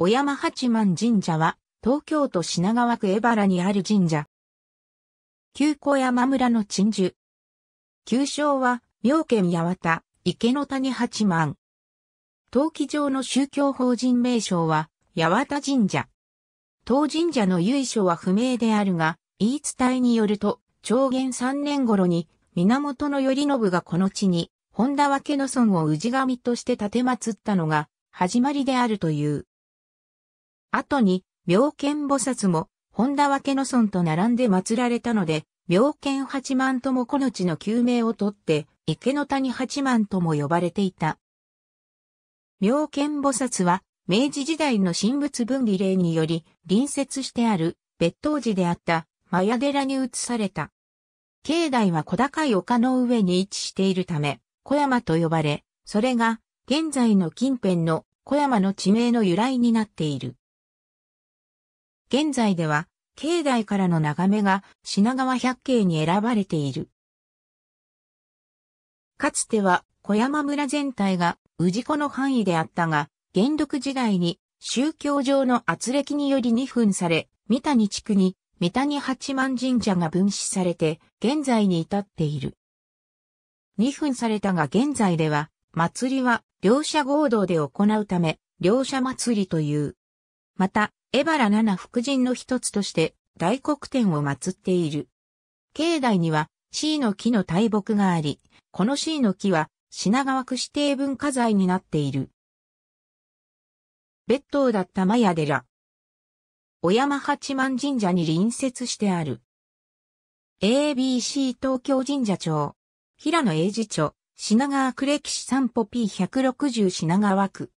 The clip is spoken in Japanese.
小山八幡神社は、東京都品川区江原にある神社。旧小山村の鎮守。旧称は、妙見八幡、池の谷八幡。陶器上の宗教法人名称は、八幡神社。当神社の由緒は不明であるが、言い伝えによると、長元三年頃に、源頼信がこの地に、本田分家の村を氏神として建て祀ったのが、始まりであるという。後に、妙見菩薩も、本田分の尊と並んで祀られたので、妙見八幡ともこの地の旧名をとって、池の谷八幡とも呼ばれていた。妙見菩薩は、明治時代の神仏分離令により、隣接してある、別当寺であった、マヤ寺に移された。境内は小高い丘の上に位置しているため、小山と呼ばれ、それが、現在の近辺の小山の地名の由来になっている。現在では、境内からの眺めが品川百景に選ばれている。かつては小山村全体が氏子の範囲であったが、元禄時代に宗教上の圧力により二分され、三谷地区に三谷八幡神社が分子されて、現在に至っている。二分されたが現在では、祭りは両者合同で行うため、両者祭りという。また、エバラ七福神の一つとして大黒天を祀っている。境内には C の木の大木があり、この C の木は品川区指定文化財になっている。別当だったマヤ寺。小山八幡神社に隣接してある。ABC 東京神社町。平野英治町。品川区歴史散歩 P160 品川区。